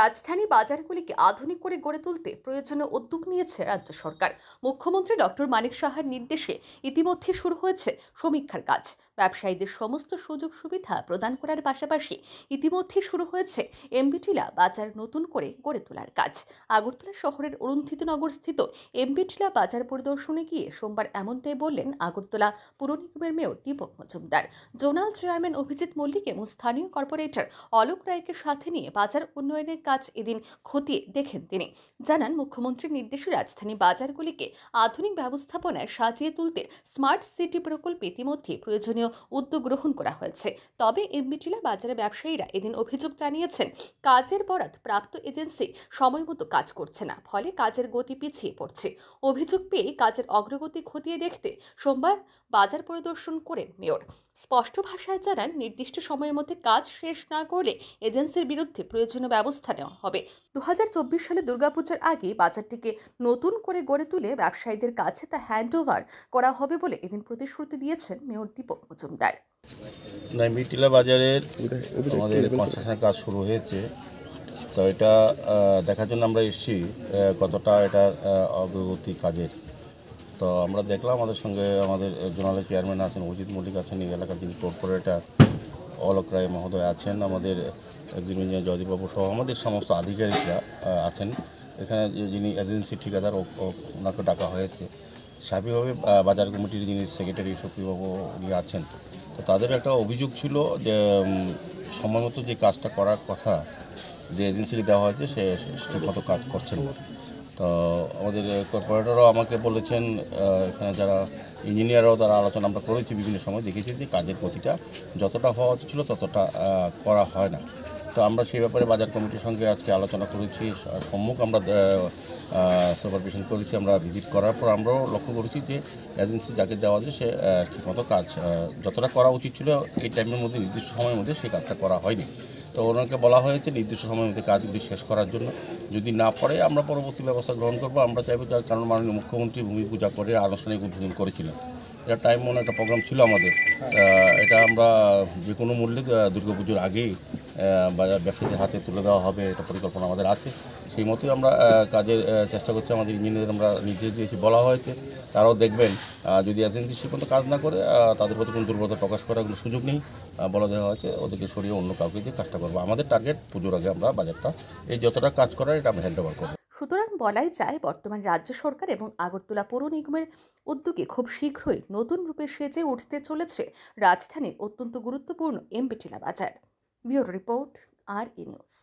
রাজধানী বাজারগুলিকে আধুনিক করে গড়ে তুলতে প্রয়োজনীয় উদ্যোগ নিয়েছে রাজ্য সরকার মুখ্যমন্ত্রী ডক্টর মানিক সাহার নির্দেশে ইতিমধ্যে শুরু হয়েছে সমীক্ষার কাজ ব্যবসায়ীদের সমস্ত সুযোগ সুবিধা প্রদান করার পাশাপাশি ইতিমধ্যে শুরু হয়েছে এমবিটিলা বাজার নতুন করে গড়ে তোলার কাজ আগরতলা শহরের নগর স্থিত এমবিটিলা বাজার পরিদর্শনে গিয়ে সোমবার এমনটাই বললেন আগরতলা পুর নিগমের mayor Dipak Majumdar zonal chairman Abhijit Mallick এবং স্থানীয় কর্পোরেটর অলোক রায়কে সাথে নিয়ে বাজার উন্নয়নের কাজ এদিন খতিয়ে দেখেন তিনি জানান মুখ্যমন্ত্রীর নির্দেশে রাজধানী বাজারগুলিকে আধুনিক ব্যবস্থাপনায় সাজিয়ে তুলতে স্মার্ট সিটি প্রকল্পে ইতিমধ্যে প্রয়োজনীয় উদ্যোগ গ্রহণ করা হয়েছে তবে এমবিটিলা বাজারে ব্যবসায়ীরা এদিন অভিযোগ জানিয়েছেন কাজের বরাত প্রাপ্ত এজেন্সি সময় মতো কাজ করছে না ফলে কাজের গতি পিছিয়ে পড়ছে অভিযোগ পেয়ে কাজের অগ্রগতি খতিয়ে দেখতে সোমবার বাজার পরিদর্শন করেন মেয়র স্পষ্ট ভাষায় জানান নির্দিষ্ট সময়ের মধ্যে কাজ শেষ না করলে এজেন্সির বিরুদ্ধে প্রয়োজনীয় ব্যবস্থা নেওয়া হবে দু সালে দুর্গাপূজার আগে বাজারটিকে নতুন করে গড়ে তুলে ব্যবসায়ীদের কাছে তা হ্যান্ডওভার করা হবে বলে এদিন প্রতিশ্রুতি দিয়েছেন মেয়র দীপক মজুমদার মিটিলা বাজারের আমাদের কনস্ট্রাকশন কাজ শুরু হয়েছে তো এটা দেখার জন্য আমরা এসেছি কতটা এটার অগ্রগতি কাজের তো আমরা দেখলাম আমাদের সঙ্গে আমাদের জোনালের চেয়ারম্যান আছেন অজিত মল্লিক আছেন এই এলাকার যিনি কর্পোরেটার অলক রায় মহোদয় আছেন আমাদের একজন ইঞ্জিনিয়ার জয়দীপবাবু সহ আমাদের সমস্ত আধিকারিকরা আছেন এখানে যিনি এজেন্সি ঠিকাদার ওনাকে ডাকা হয়েছে স্বাভাবিকভাবে বাজার কমিটির যিনি সেক্রেটারি সক্রিয়বাবু উনি আছেন তো তাদের একটা অভিযোগ ছিল যে সময় যে কাজটা করার কথা যে এজেন্সিকে দেওয়া হয়েছে সে ঠিকমতো কাজ করছেন না তো আমাদের কর্পোরেটরও আমাকে বলেছেন এখানে যারা ইঞ্জিনিয়াররাও তারা আলোচনা আমরা করেছি বিভিন্ন সময় দেখেছি যে কাজের প্রতিটা যতটা হওয়া ছিল ততটা করা হয় না তো আমরা সেই ব্যাপারে বাজার কমিটির সঙ্গে আজকে আলোচনা করেছি সম্মুখ আমরা সুপারভিশন করেছি আমরা ভিজিট করার পর আমরাও লক্ষ্য করেছি যে এজেন্সি যাকে দেওয়া যায় সে ঠিকমতো কাজ যতটা করা উচিত ছিল এই টাইমের মধ্যে নির্দিষ্ট সময়ের মধ্যে সেই কাজটা করা হয়নি তো ওনাকে বলা হয়েছে নির্দিষ্ট সময়ের মধ্যে কাজগুলি শেষ করার জন্য যদি না পারে আমরা পরবর্তী ব্যবস্থা গ্রহণ করবো আমরা চাইবো কারণ মাননীয় মুখ্যমন্ত্রী ভূমি পূজা করে আনুষ্ঠানিক উদ্বোধন করেছিলেন এটা টাইম মনে একটা প্রোগ্রাম ছিল আমাদের এটা আমরা যে কোনো মূল্যে দুর্গাপুজোর আগেই বাজার ব্যবসায়ীদের হাতে তুলে দেওয়া হবে এটা পরিকল্পনা আমাদের আছে সেই মতোই আমরা কাজের চেষ্টা করছি আমাদের ইঞ্জিনিয়ারদের আমরা নির্দেশ দিয়েছি বলা হয়েছে তারাও দেখবেন যদি এজেন্সি সে পর্যন্ত কাজ না করে তাদের প্রতি কোনো দুর্বলতা প্রকাশ করার কোনো সুযোগ নেই বলা দেওয়া হয়েছে ওদেরকে সরিয়ে অন্য কাউকে দিয়ে কাজটা করবো আমাদের টার্গেট পুজোর আগে আমরা বাজারটা এই যতটা কাজ করার এটা আমরা হ্যান্ড ওভার করবো বলাই যায় বর্তমান রাজ্য সরকার এবং আগরতলা পৌর নিগমের উদ্যোগে খুব শীঘ্রই নতুন রূপে সেজে উঠতে চলেছে রাজধানীর অত্যন্ত গুরুত্বপূর্ণ এমবিটিলা বাজার বিউরো রিপোর্ট আর ই নিউজ